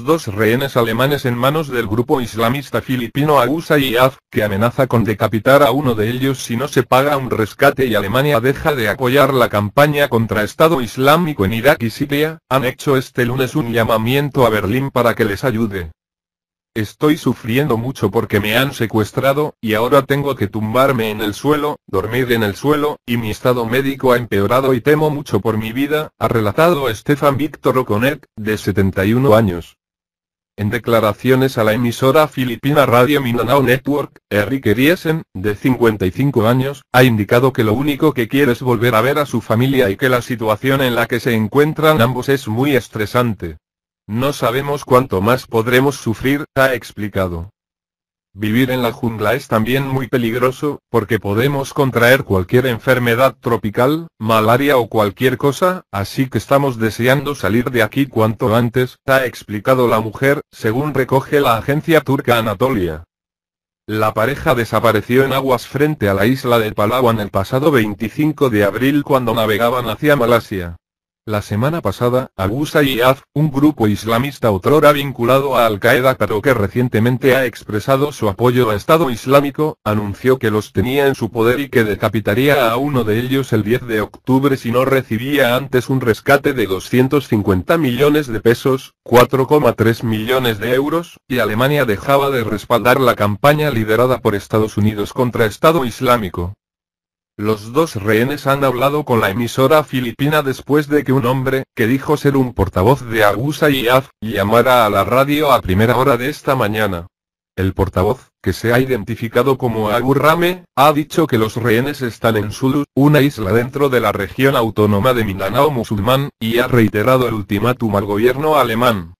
dos rehenes alemanes en manos del grupo islamista filipino Agusa y AF, que amenaza con decapitar a uno de ellos si no se paga un rescate y Alemania deja de apoyar la campaña contra Estado Islámico en Irak y Siria, han hecho este lunes un llamamiento a Berlín para que les ayude. Estoy sufriendo mucho porque me han secuestrado, y ahora tengo que tumbarme en el suelo, dormir en el suelo, y mi estado médico ha empeorado y temo mucho por mi vida, ha relatado Stefan Víctor Oconek, de 71 años. En declaraciones a la emisora filipina Radio Minanao Network, Enrique Riesen, de 55 años, ha indicado que lo único que quiere es volver a ver a su familia y que la situación en la que se encuentran ambos es muy estresante. No sabemos cuánto más podremos sufrir, ha explicado. Vivir en la jungla es también muy peligroso, porque podemos contraer cualquier enfermedad tropical, malaria o cualquier cosa, así que estamos deseando salir de aquí cuanto antes, ha explicado la mujer, según recoge la agencia turca Anatolia. La pareja desapareció en aguas frente a la isla de Palawan el pasado 25 de abril cuando navegaban hacia Malasia. La semana pasada, Abu Sayyaf, un grupo islamista otrora vinculado a Al-Qaeda pero que recientemente ha expresado su apoyo a Estado Islámico, anunció que los tenía en su poder y que decapitaría a uno de ellos el 10 de octubre si no recibía antes un rescate de 250 millones de pesos, 4,3 millones de euros, y Alemania dejaba de respaldar la campaña liderada por Estados Unidos contra Estado Islámico. Los dos rehenes han hablado con la emisora filipina después de que un hombre, que dijo ser un portavoz de Agusa y llamara a la radio a primera hora de esta mañana. El portavoz, que se ha identificado como Abu Rame, ha dicho que los rehenes están en Sulu, una isla dentro de la región autónoma de Mindanao musulmán, y ha reiterado el ultimátum al gobierno alemán.